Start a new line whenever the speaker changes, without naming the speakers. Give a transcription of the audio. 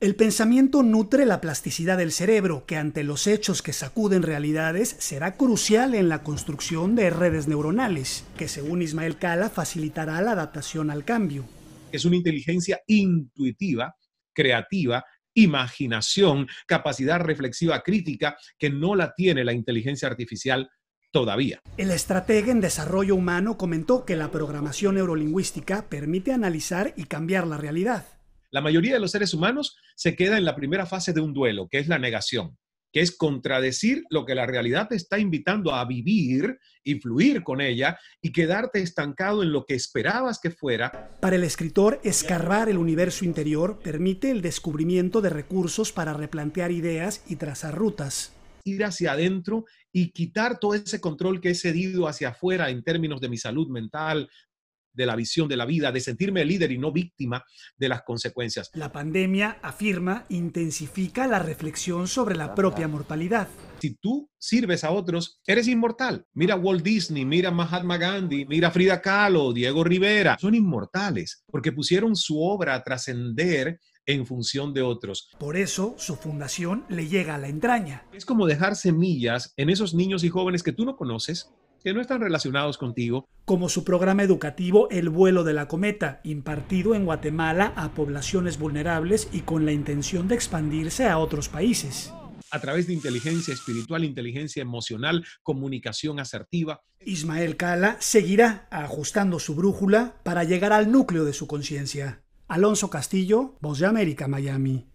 El pensamiento nutre la plasticidad del cerebro, que ante los hechos que sacuden realidades será crucial en la construcción de redes neuronales, que según Ismael Cala facilitará la adaptación al cambio.
Es una inteligencia intuitiva, creativa, imaginación, capacidad reflexiva crítica que no la tiene la inteligencia artificial todavía.
El estratega en desarrollo humano comentó que la programación neurolingüística permite analizar y cambiar la realidad
la mayoría de los seres humanos se queda en la primera fase de un duelo, que es la negación, que es contradecir lo que la realidad te está invitando a vivir influir con ella y quedarte estancado en lo que esperabas que fuera.
Para el escritor, escarbar el universo interior permite el descubrimiento de recursos para replantear ideas y trazar rutas
ir hacia adentro y quitar todo ese control que he cedido hacia afuera en términos de mi salud mental, de la visión de la vida, de sentirme líder y no víctima de las consecuencias. La pandemia, afirma, intensifica la reflexión sobre la propia mortalidad. Si tú sirves a otros, eres inmortal. Mira Walt Disney, mira Mahatma Gandhi, mira Frida Kahlo, Diego Rivera. Son inmortales porque pusieron su obra a trascender en función de otros.
Por eso su fundación le llega a la entraña.
Es como dejar semillas en esos niños y jóvenes que tú no conoces, que no están relacionados contigo, como su programa
educativo El vuelo de la cometa, impartido en Guatemala a poblaciones vulnerables y con la intención de expandirse a otros países.
A través de inteligencia espiritual, inteligencia emocional, comunicación asertiva.
Ismael Cala seguirá ajustando su brújula para llegar al núcleo de su conciencia. Alonso Castillo, Voz de América, Miami.